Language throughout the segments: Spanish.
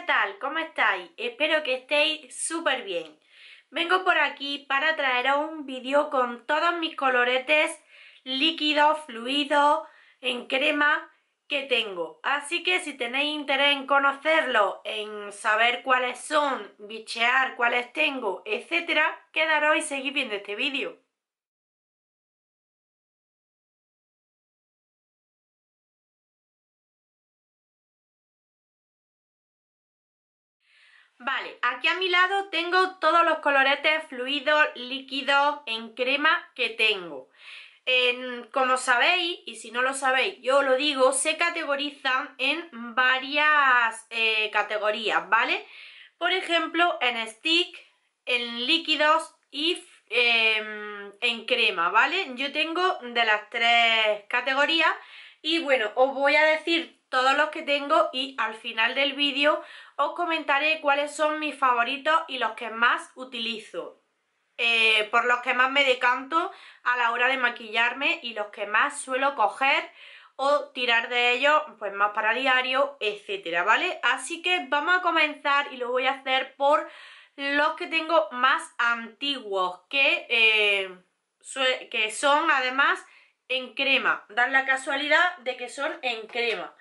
¿qué tal? ¿Cómo estáis? Espero que estéis súper bien. Vengo por aquí para traeros un vídeo con todos mis coloretes líquidos, fluidos, en crema que tengo. Así que si tenéis interés en conocerlo, en saber cuáles son, bichear cuáles tengo, etcétera, quedaros y seguid viendo este vídeo. Vale, aquí a mi lado tengo todos los coloretes fluidos, líquidos, en crema que tengo. como sabéis, y si no lo sabéis, yo lo digo, se categorizan en varias eh, categorías, ¿vale? Por ejemplo, en stick, en líquidos y em, en crema, ¿vale? Yo tengo de las tres categorías y bueno, os voy a decir todos los que tengo y al final del vídeo os comentaré cuáles son mis favoritos y los que más utilizo. Eh, por los que más me decanto a la hora de maquillarme y los que más suelo coger o tirar de ellos pues más para diario, etcétera, ¿vale? Así que vamos a comenzar y lo voy a hacer por los que tengo más antiguos que, eh, que son además en crema, dan la casualidad de que son en crema.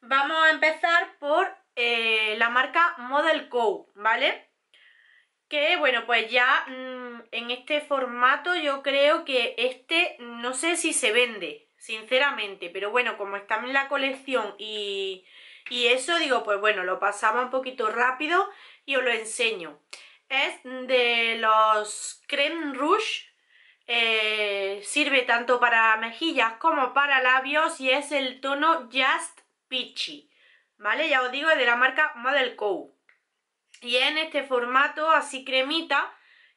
Vamos a empezar por eh, la marca Model Co, ¿vale? Que bueno, pues ya mm, en este formato yo creo que este no sé si se vende, sinceramente, pero bueno, como está en la colección y, y eso digo, pues bueno, lo pasaba un poquito rápido y os lo enseño. Es de los Creme Rouge, eh, sirve tanto para mejillas como para labios y es el tono Just Peachy. ¿vale? Ya os digo, es de la marca Model Co. Y es en este formato así cremita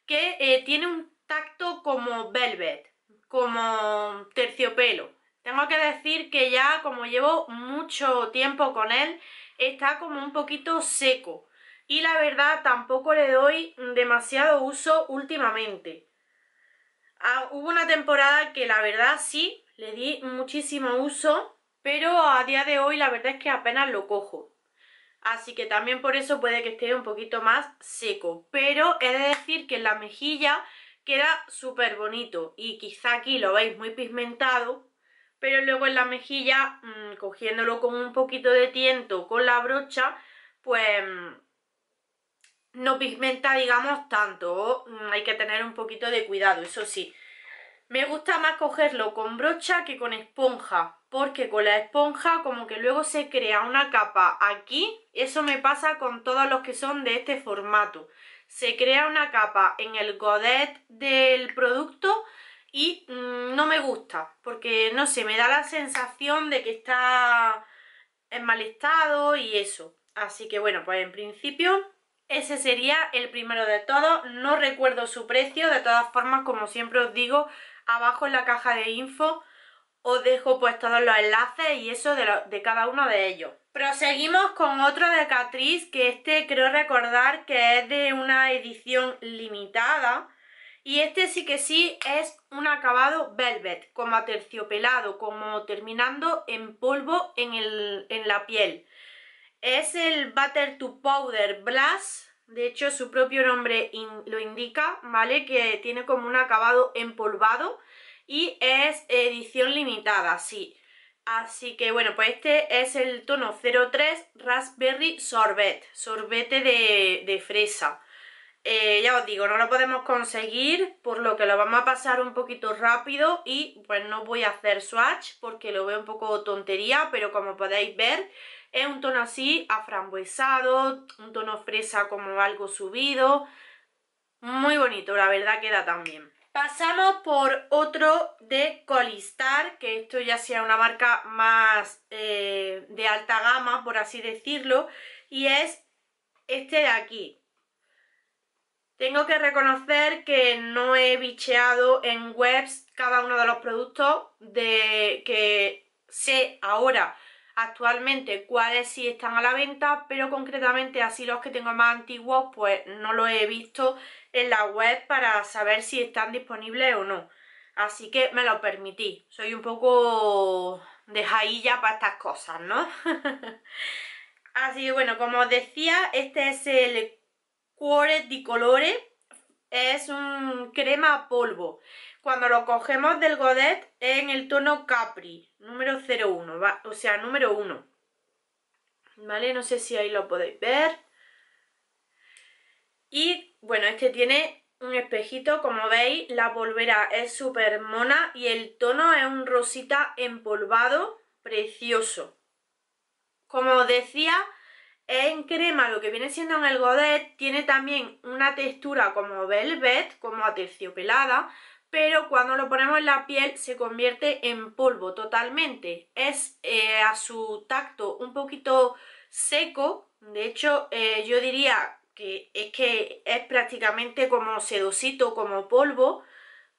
que eh, tiene un tacto como velvet, como terciopelo. Tengo que decir que ya como llevo mucho tiempo con él, está como un poquito seco. Y la verdad tampoco le doy demasiado uso últimamente. Ah, hubo una temporada que la verdad sí, le di muchísimo uso pero a día de hoy la verdad es que apenas lo cojo. Así que también por eso puede que esté un poquito más seco. Pero he de decir que en la mejilla queda súper bonito y quizá aquí lo veis muy pigmentado, pero luego en la mejilla, mm, cogiéndolo con un poquito de tiento con la brocha, pues mm, no pigmenta digamos tanto, mm, hay que tener un poquito de cuidado, eso sí. Me gusta más cogerlo con brocha que con esponja, porque con la esponja como que luego se crea una capa aquí, eso me pasa con todos los que son de este formato. Se crea una capa en el godet del producto y mm, no me gusta, porque no sé, me da la sensación de que está en mal estado y eso. Así que bueno, pues en principio ese sería el primero de todos, no recuerdo su precio, de todas formas como siempre os digo abajo en la caja de info os dejo pues todos los enlaces y eso de, cada uno de ellos. Proseguimos con otro de Catrice, que este creo recordar que es de una edición limitada. Y este sí que sí es un acabado velvet, como aterciopelado, como terminando en polvo en, en la piel. Es el Butter to Powder Blush de hecho, su propio nombre lo indica, ¿vale? Que tiene como un acabado empolvado y es edición limitada, sí. Así que bueno, pues este es el tono 03 Raspberry Sorbet, sorbete de, fresa. Eh, ya os digo, no lo podemos conseguir, por lo que lo vamos a pasar un poquito rápido y pues no voy a hacer swatch porque lo veo un poco tontería, pero como podéis ver es un tono así aframbuesado, un tono fresa como algo subido. Muy bonito, la verdad queda también. Pasamos por otro de Colistar, que esto ya sea una marca más eh, de alta gama, por así decirlo, y es este de aquí. Tengo que reconocer que no he bicheado en webs cada uno de los productos de que sé ahora actualmente cuáles sí están a la venta, pero concretamente así los que tengo más antiguos pues no los he visto en la web para saber si están disponibles o no. Así que me lo permití. Soy un poco de jailla para estas cosas, ¿no? así que bueno, como os decía, este es el Cuore di Colore. Es un crema polvo cuando lo cogemos del Godet en el tono Capri, número 01, o sea, número 1. ¿Vale? No sé si ahí lo podéis ver. Y bueno, este tiene un espejito, como veis, la polvera es súper mona y el tono es un rosita empolvado precioso. Como os decía, en crema lo que viene siendo en el Godet, tiene también una textura como velvet, como aterciopelada, pero cuando lo ponemos en la piel se convierte en polvo totalmente. Es eh, a su tacto un poquito seco, de hecho eh, yo diría que es que es prácticamente como sedosito, como polvo,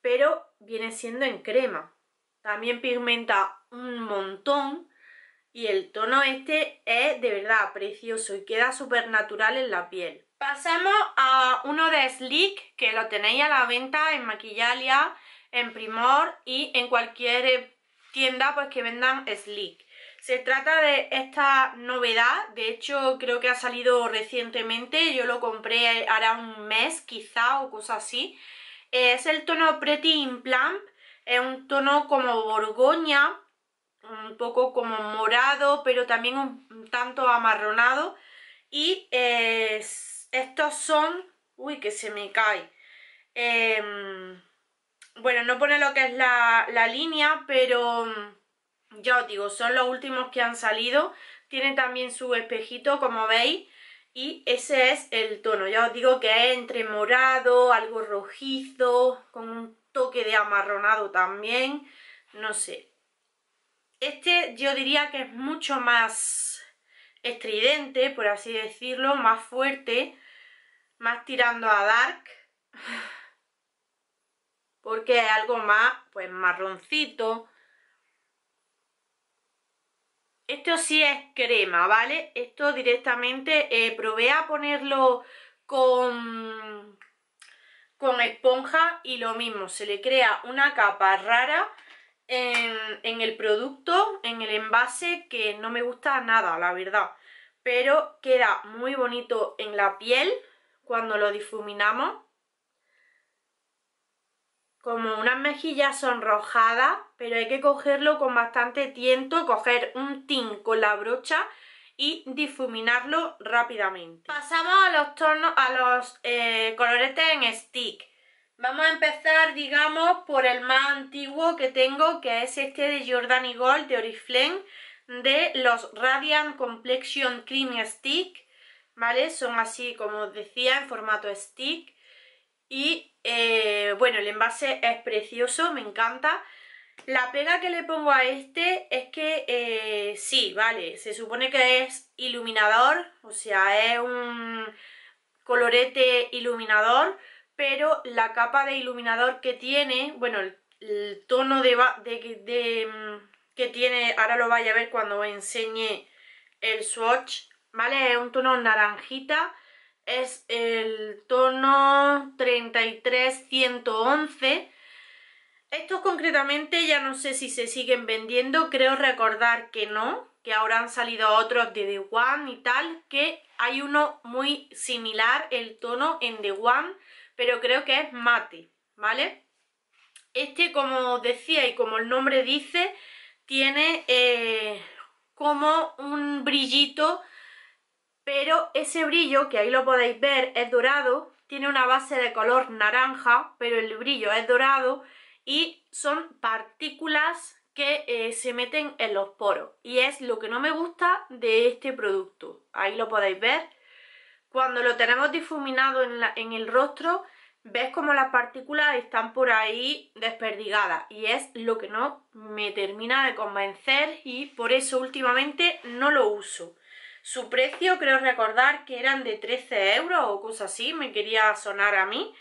pero viene siendo en crema. También pigmenta un montón y el tono este es de verdad precioso y queda súper natural en la piel. Pasamos a uno de Sleek, que lo tenéis a la venta en Maquillalia, en Primor y en cualquier tienda pues que vendan Sleek. Se trata de esta novedad, de hecho creo que ha salido recientemente, yo lo compré ahora un mes quizá o cosa así. Es el tono Pretty Implant, es un tono como borgoña, un poco como morado, pero también un tanto amarronado. Y es estos son... Uy, que se me cae. Em, bueno, no pone lo que es la, línea, pero mm, ya os digo, son los últimos que han salido. Tienen también su espejito, como veis. Y ese es el tono, ya os digo que es entre morado, algo rojizo, con un toque de amarronado también, no sé. Este yo diría que es mucho más estridente, por así decirlo, más fuerte, más tirando a dark, porque es algo más, pues, marroncito. Esto sí es crema, ¿vale? Esto directamente eh, probé a ponerlo con, con esponja y lo mismo, se le crea una capa rara en, en, el producto, en el envase, que no me gusta nada, la verdad. Pero queda muy bonito en la piel, cuando lo difuminamos, como unas mejillas sonrojadas, pero hay que cogerlo con bastante tiento, coger un tin con la brocha y difuminarlo rápidamente. Pasamos a los tonos, a los eh, coloretes en stick. Vamos a empezar, digamos, por el más antiguo que tengo, que es este de y Gold de Oriflame, de los Radiant Complexion Cream Stick ¿vale? Son así, como os decía, en formato stick y eh, bueno, el envase es precioso, me encanta. La pega que le pongo a este es que eh, sí, vale, se supone que es iluminador, o sea, es un colorete iluminador, pero la capa de iluminador que tiene, bueno, el, tono de, mm, que tiene, ahora lo vaya a ver cuando enseñe el swatch ¿vale? Es Un tono naranjita, es el tono 33111. Estos concretamente ya no sé si se siguen vendiendo, creo recordar que no, que ahora han salido otros de The One y tal, que hay uno muy similar, el tono en The One, pero creo que es mate, ¿vale? Este, como decía y como el nombre dice, tiene eh, como un brillito pero ese brillo, que ahí lo podéis ver, es dorado, tiene una base de color naranja, pero el brillo es dorado y son partículas que eh, se meten en los poros y es lo que no me gusta de este producto, ahí lo podéis ver cuando lo tenemos difuminado en, en el rostro ves como las partículas están por ahí desperdigadas y es lo que no me termina de convencer y por eso últimamente no lo uso su precio creo recordar que eran de 13 euros o cosas así, me quería sonar a mí.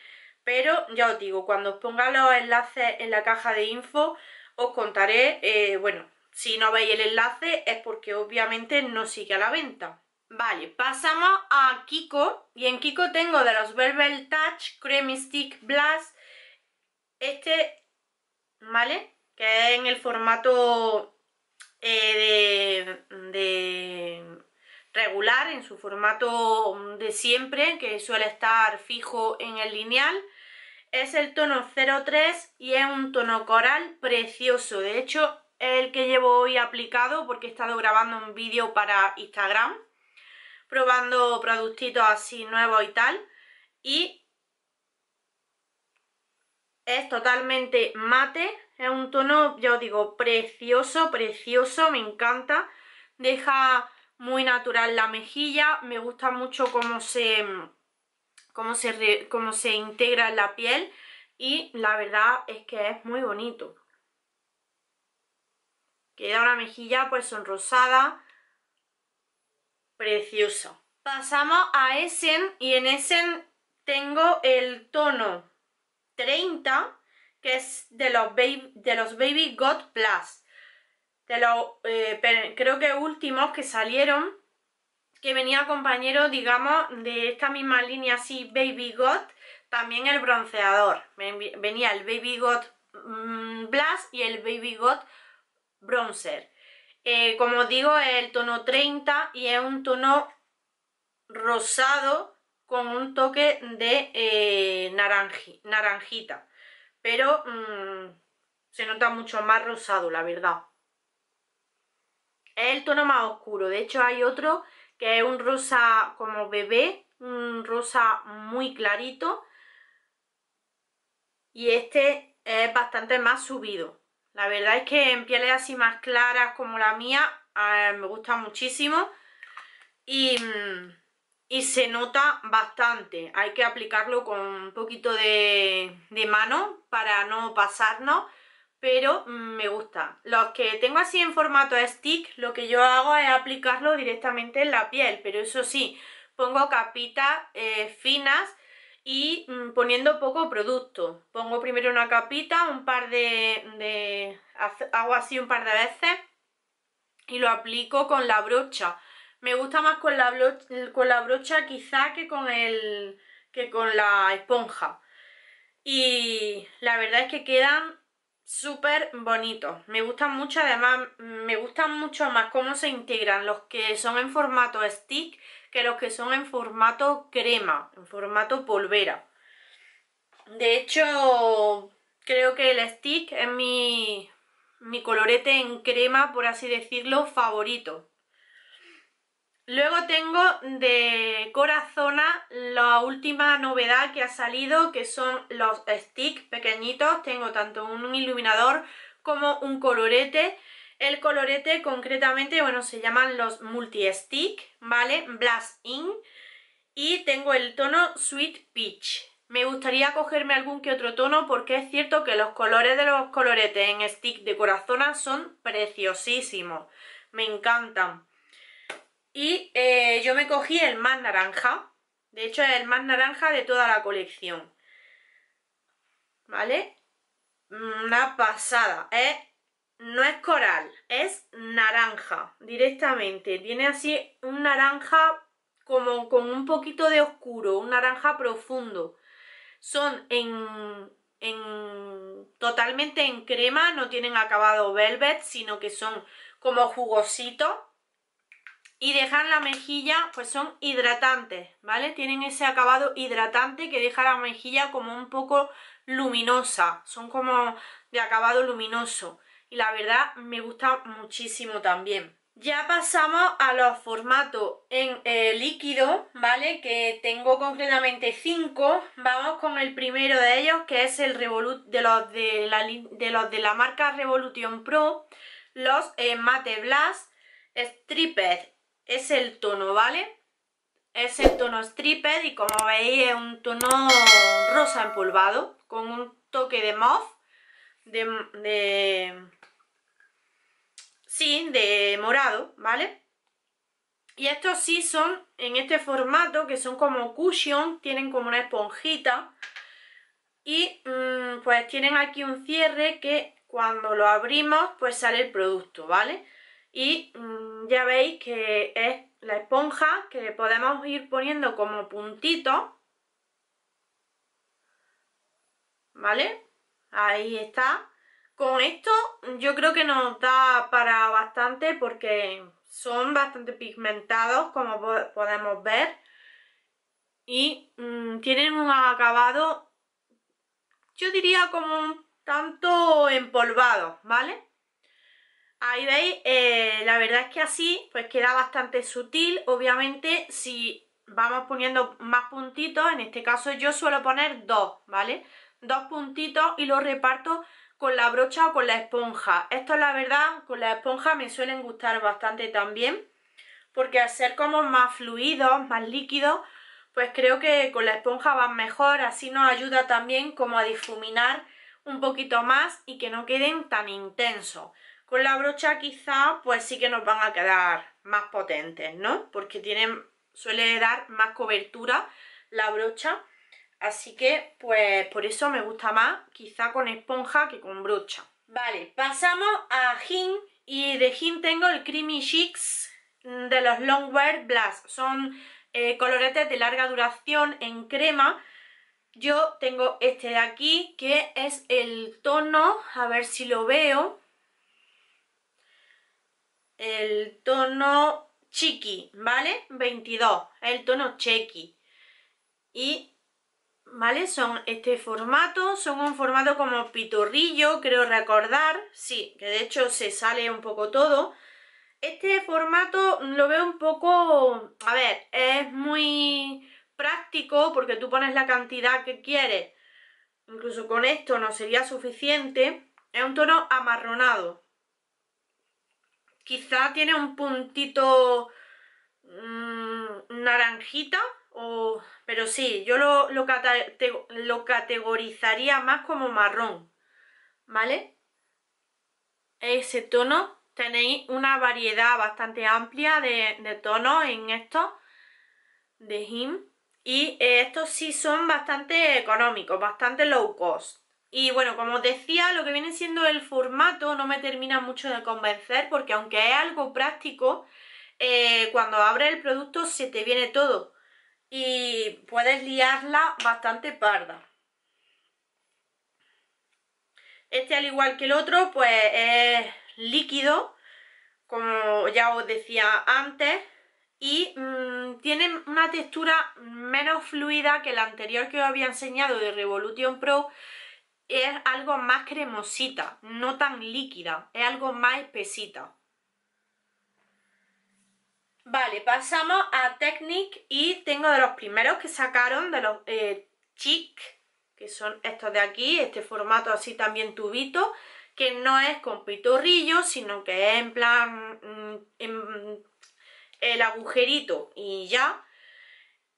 Pero ya os digo, cuando os ponga los enlaces en la caja de info, os contaré, eh, bueno, si no veis el enlace es porque obviamente no sigue a la venta. Vale, pasamos a Kiko. Y en Kiko tengo de los Verbal Touch Creamy Stick Blast. Este, ¿vale? Que es en el formato eh, de regular en su formato de siempre que suele estar fijo en el lineal es el tono 03 y es un tono coral precioso de hecho el que llevo hoy aplicado porque he estado grabando un vídeo para Instagram probando productitos así nuevos y tal y es totalmente mate es un tono, ya os digo, precioso, precioso, me encanta deja muy natural la mejilla, me gusta mucho cómo se, se, cómo se integra en la piel y la verdad es que es muy bonito. Queda una mejilla pues sonrosada, preciosa. Pasamos a Essen y en Essen tengo el tono 30 que es de los Baby, de los baby God Plus de eh, creo que últimos que salieron, que venía compañero, digamos, de esta misma línea así, Baby Got, también el bronceador. Venía el Baby Got mm, Blast y el Baby Got Bronzer. Eh, como digo, es el tono 30 y es un tono rosado con un toque de eh, naranjita. Pero mm, se nota mucho más rosado, la verdad. Es el tono más oscuro. De hecho, hay otro que es un rosa como bebé, un rosa muy clarito. Y este es bastante más subido. La verdad es que en pieles así más claras como la mía, eh, me gusta muchísimo. Y, y, se nota bastante. Hay que aplicarlo con un poquito de mano para no pasarnos pero mm, me gusta. Los que tengo así en formato stick, lo que yo hago es aplicarlo directamente en la piel, pero eso sí, pongo capitas eh, finas y mm, poniendo poco producto. Pongo primero una capita, un par de, de... hago así un par de veces y lo aplico con la brocha. Me gusta más con la, brocha, con la brocha quizá que con, el, que con la esponja. Y la verdad es que quedan súper bonitos. Me gustan mucho, además mm, me gustan mucho más cómo se integran los que son en formato stick que los que son en formato crema, en formato polvera. De hecho, creo que el stick es mi, mi colorete en crema, por así decirlo, favorito. Luego tengo de Corazona la última novedad que ha salido, que son los sticks pequeñitos. Tengo tanto un iluminador como un colorete. El colorete concretamente, bueno, se llaman los multi-stick, ¿vale? Blast In. Y tengo el tono Sweet Peach. Me gustaría cogerme algún que otro tono porque es cierto que los colores de los coloretes en stick de corazona son preciosísimos. Me encantan. Y eh, yo me cogí el más naranja. De hecho, es el más naranja de toda la colección. ¿Vale? Una pasada. No es coral, es naranja directamente. Tiene así un naranja como con un poquito de oscuro, un naranja profundo. Son en, en totalmente en crema, no tienen acabado velvet, sino que son como jugositos y dejan la mejilla, pues son hidratantes, ¿vale? Tienen ese acabado hidratante que deja la mejilla como un poco luminosa, son como de acabado luminoso y la verdad me gusta muchísimo también. Ya pasamos a los formatos en eh, líquido, ¿vale? Que tengo concretamente cinco. Vamos con el primero de ellos, que es el Revolut de los de la, los de la marca Revolution Pro, los eh, Mate Blast, Stripper es el tono, ¿vale? Es el tono striped y como veis es un tono rosa empolvado con un toque de mauve, de, sí, de morado, ¿vale? Y estos sí son en este formato que son como cushion, tienen como una esponjita y mm, pues tienen aquí un cierre que cuando lo abrimos pues sale el producto, ¿vale? y mm, ya veis que es la esponja que podemos ir poniendo como puntito ¿vale? ahí está con esto yo creo que nos da para bastante porque son bastante pigmentados como podemos ver y mm, tienen un acabado yo diría como un tanto empolvado, ¿vale? Ahí veis, eh, la verdad es que así pues queda bastante sutil. Obviamente si vamos poniendo más puntitos, en este caso yo suelo poner dos, ¿vale? Dos puntitos y los reparto con la brocha o con la esponja. Esto la verdad, con la esponja me suelen gustar bastante también. Porque al ser como más fluidos, más líquidos, pues creo que con la esponja van mejor. Así nos ayuda también como a difuminar un poquito más y que no queden tan intensos. Con la brocha quizá pues sí que nos van a quedar más potentes, ¿no? Porque tienen, suele dar más cobertura la brocha. Así que pues por eso me gusta más quizá con esponja que con brocha. Vale, pasamos a gin. y de gin tengo el Creamy Cheeks de los Longwear Blast. Son eh, coloretes de larga duración en crema. Yo tengo este de aquí que es el tono, a ver si lo veo, el tono chiqui, ¿vale? 22, el tono chequi. Y, ¿vale? Son este formato, son un formato como pitorrillo, creo recordar, sí, que de hecho se sale un poco todo. Este formato lo veo un poco, a ver, es muy práctico porque tú pones la cantidad que quieres. Incluso con esto no sería suficiente. Es un tono amarronado, quizá tiene un puntito mm, naranjito, naranjita, pero sí, yo lo, categorizaría más como marrón, ¿vale? Ese tono, tenéis una variedad bastante amplia de, tonos en estos de Him y estos sí son bastante económicos, bastante low cost. Y bueno, como os decía, lo que viene siendo el formato no me termina mucho de convencer porque aunque es algo práctico, eh, cuando abres el producto se te viene todo y puedes liarla bastante parda. Este al igual que el otro, pues es líquido, como ya os decía antes, y mm, tiene una textura menos fluida que la anterior que os había enseñado de Revolution Pro, es algo más cremosita, no tan líquida, es algo más espesita. Vale, pasamos a Technic y tengo de los primeros que sacaron, de los eh, Chic, que son estos de aquí, este formato así también tubito, que no es con pitorrillo, sino que es en plan mm, el agujerito y ya.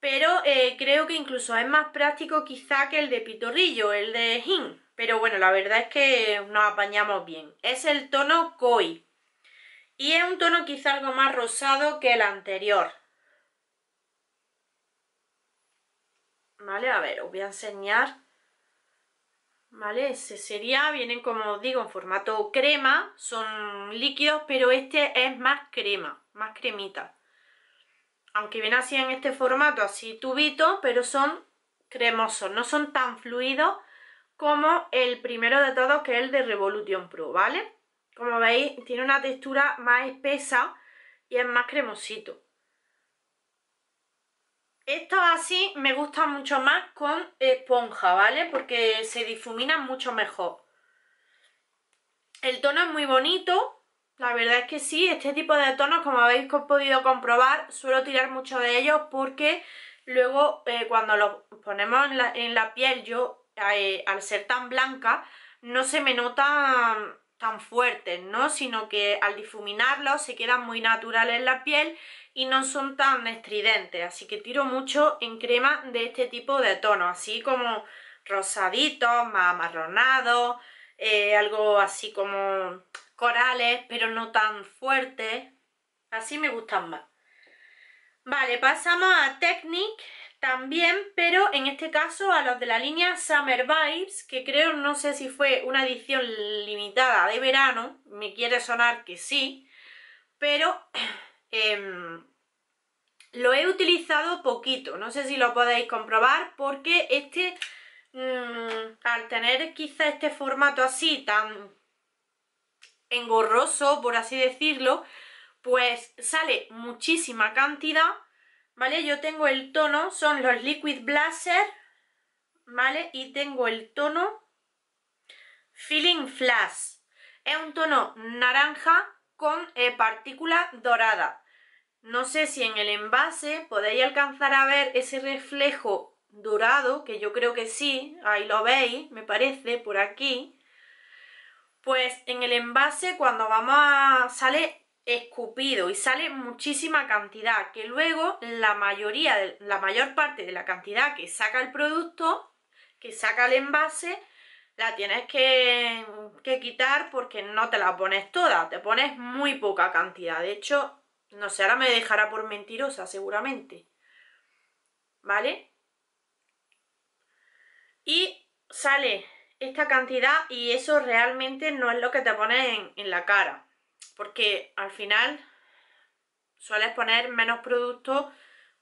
Pero eh, creo que incluso es más práctico quizá que el de pitorrillo, el de him pero bueno, la verdad es que nos apañamos bien. Es el tono Koi y es un tono quizá algo más rosado que el anterior. Vale, a ver, os voy a enseñar. Vale, ese sería, vienen como os digo en formato crema, son líquidos, pero este es más crema, más cremita. Aunque viene así en este formato, así tubito, pero son cremosos, no son tan fluidos como el primero de todos que es el de Revolution Pro, ¿vale? Como veis tiene una textura más espesa y es más cremosito. Esto así me gusta mucho más con esponja, ¿vale? Porque se difumina mucho mejor. El tono es muy bonito, la verdad es que sí, este tipo de tonos, como habéis podido comprobar, suelo tirar mucho de ellos porque luego eh, cuando los ponemos en la piel yo eh, al ser tan blanca, no se me nota tan fuerte, ¿no? Sino que al difuminarlos se quedan muy naturales en la piel y no son tan estridentes, así que tiro mucho en crema de este tipo de tono, así como rosaditos, más amarronados, eh, algo así como corales, pero no tan fuertes, así me gustan más. Vale, pasamos a Technic también, pero en este caso a los de la línea Summer Vibes, que creo, no sé si fue una edición limitada de verano, me quiere sonar que sí, pero em, lo he utilizado poquito, no sé si lo podéis comprobar, porque este, mm, al tener quizá este formato así tan engorroso, por así decirlo, pues sale muchísima cantidad ¿vale? Yo tengo el tono, son los Liquid Blaser, ¿vale? Y tengo el tono Feeling Flash. Es un tono naranja con eh, partícula dorada. No sé si en el envase podéis alcanzar a ver ese reflejo dorado, que yo creo que sí, ahí lo veis, me parece, por aquí. Pues en el envase cuando vamos a... sale escupido y sale muchísima cantidad que luego la mayoría, la mayor parte de la cantidad que saca el producto, que saca el envase, la tienes que, quitar porque no te la pones toda, te pones muy poca cantidad. De hecho, no sé, ahora me dejará por mentirosa seguramente. ¿Vale? Y sale esta cantidad y eso realmente no es lo que te pones en la cara porque al final sueles poner menos producto,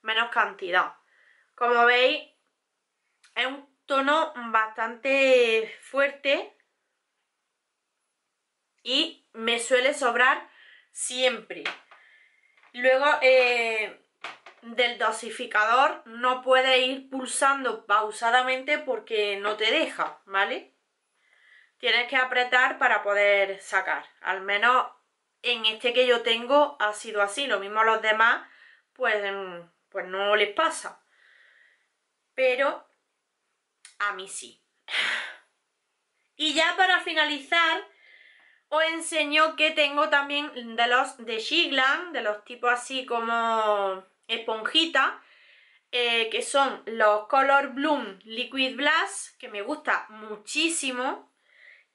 menos cantidad. Como veis, es un tono bastante fuerte y me suele sobrar siempre. Luego eh, del dosificador no puedes ir pulsando pausadamente porque no te deja, ¿vale? Tienes que apretar para poder sacar, al menos en este que yo tengo ha sido así. Lo mismo a los demás, pues, mm, pues no les pasa. Pero a mí sí. Y ya para finalizar, os enseño que tengo también de los de Shiglan, de los tipos así como esponjita, eh, que son los Color Bloom Liquid Blast, que me gusta muchísimo.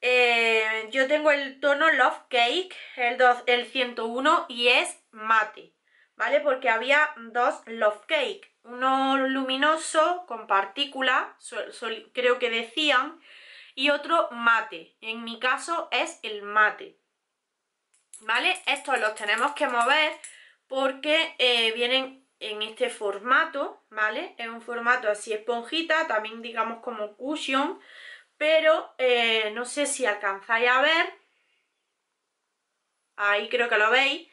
Eh, yo tengo el tono Love Cake, el, el 101, y es mate, ¿vale? Porque había dos Love Cake, uno luminoso con partícula, creo que decían, y otro mate. En mi caso es el mate, ¿vale? Estos los tenemos que mover porque eh, vienen en este formato, ¿vale? Es un formato así esponjita, también digamos como cushion, pero eh, no sé si alcanzáis a ver, ahí creo que lo veis,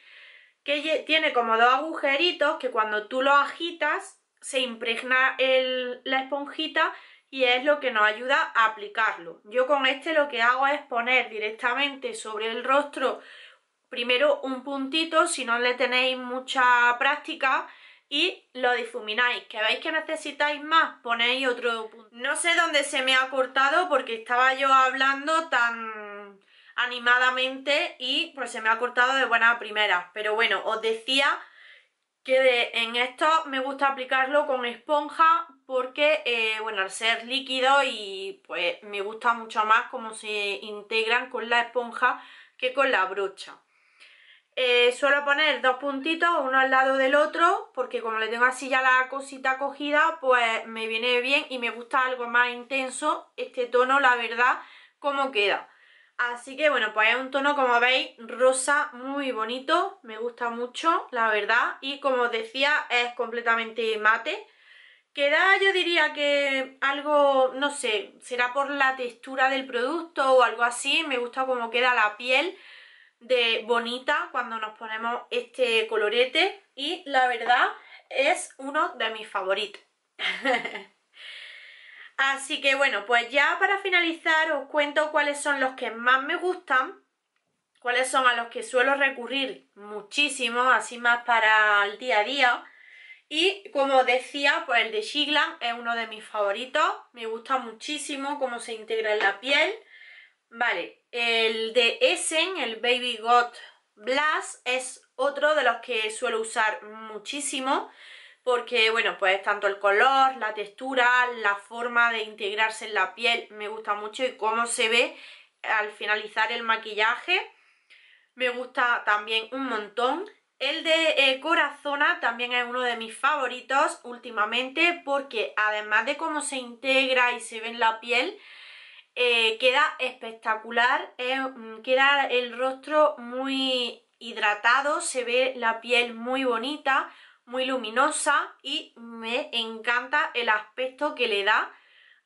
que tiene como dos agujeritos que cuando tú los agitas se impregna la esponjita y es lo que nos ayuda a aplicarlo. Yo con este lo que hago es poner directamente sobre el rostro primero un puntito, si no le tenéis mucha práctica y lo difumináis. Que veis que necesitáis más, ponéis otro punto. No sé dónde se me ha cortado porque estaba yo hablando tan animadamente y pues se me ha cortado de buena primera. Pero bueno, os decía que en esto me gusta aplicarlo con esponja porque, eh, bueno, al ser líquido y pues me gusta mucho más cómo se integran con la esponja que con la brocha. Eh, suelo poner dos puntitos, uno al lado del otro, porque como le tengo así ya la cosita cogida, pues me viene bien y me gusta algo más intenso este tono, la verdad, como queda. Así que bueno, pues es un tono, como veis, rosa muy bonito, me gusta mucho, la verdad, y como os decía, es completamente mate. Queda, yo diría que algo, no sé, será por la textura del producto o algo así, me gusta como queda la piel, de bonita cuando nos ponemos este colorete y la verdad es uno de mis favoritos. Así que bueno, pues ya para finalizar os cuento cuáles son los que más me gustan, cuáles son a los que suelo recurrir muchísimo, así más para el día a día. Y como decía, pues el de Shiglan es uno de mis favoritos, me gusta muchísimo cómo se integra en la piel. Vale, el de Essen, el Baby Got Blast, es otro de los que suelo usar muchísimo porque, bueno, pues tanto el color, la textura, la forma de integrarse en la piel me gusta mucho y cómo se ve al finalizar el maquillaje me gusta también un montón. El de eh, Corazona también es uno de mis favoritos últimamente porque además de cómo se integra y se ve en la piel, eh, queda espectacular, mm, queda el rostro muy hidratado, se ve la piel muy bonita, muy luminosa y me encanta el aspecto que le da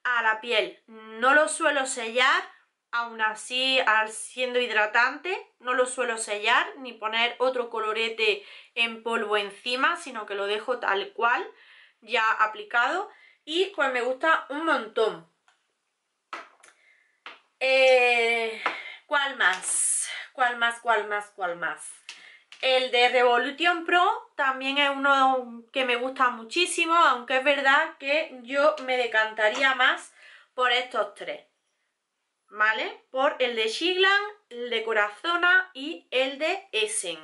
a la piel. No lo suelo sellar, aún así siendo hidratante, no lo suelo sellar ni poner otro colorete en polvo encima, sino que lo dejo tal cual, ya aplicado y pues me gusta un montón. Eh, ¿Cuál más? ¿Cuál más? ¿Cuál más? ¿Cuál más? El de Revolution Pro también es uno que me gusta muchísimo, aunque es verdad que yo me decantaría más por estos tres. ¿Vale? Por el de Shiglan, el de Corazona y el de Essen.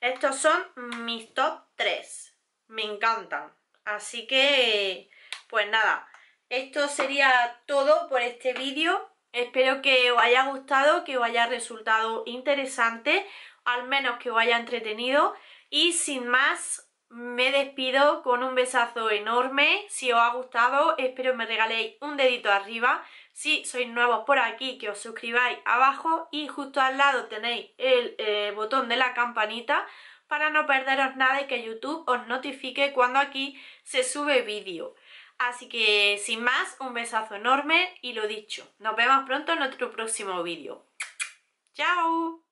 Estos son mis top tres Me encantan. Así que, pues nada, esto sería todo por este vídeo. Espero que os haya gustado, que os haya resultado interesante, al menos que os haya entretenido. Y sin más, me despido con un besazo enorme. Si os ha gustado, espero me regaléis un dedito arriba. Si sois nuevos por aquí, que os suscribáis abajo y justo al lado tenéis el eh, botón de la campanita para no perderos nada y que YouTube os notifique cuando aquí se sube vídeo. Así que sin más, un besazo enorme y lo dicho, nos vemos pronto en otro próximo vídeo. ¡Chao!